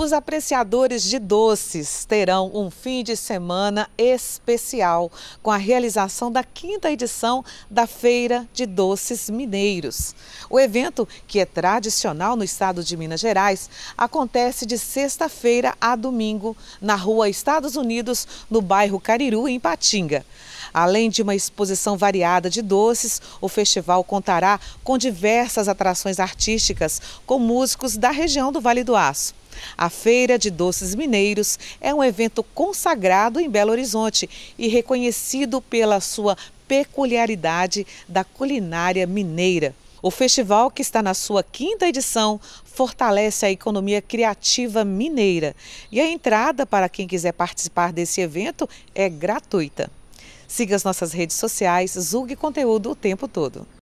Os apreciadores de doces terão um fim de semana especial com a realização da quinta edição da Feira de Doces Mineiros. O evento, que é tradicional no estado de Minas Gerais, acontece de sexta-feira a domingo na rua Estados Unidos, no bairro Cariru, em Patinga. Além de uma exposição variada de doces, o festival contará com diversas atrações artísticas com músicos da região do Vale do Aço. A Feira de Doces Mineiros é um evento consagrado em Belo Horizonte e reconhecido pela sua peculiaridade da culinária mineira. O festival, que está na sua quinta edição, fortalece a economia criativa mineira. E a entrada para quem quiser participar desse evento é gratuita. Siga as nossas redes sociais, Zug Conteúdo o tempo todo.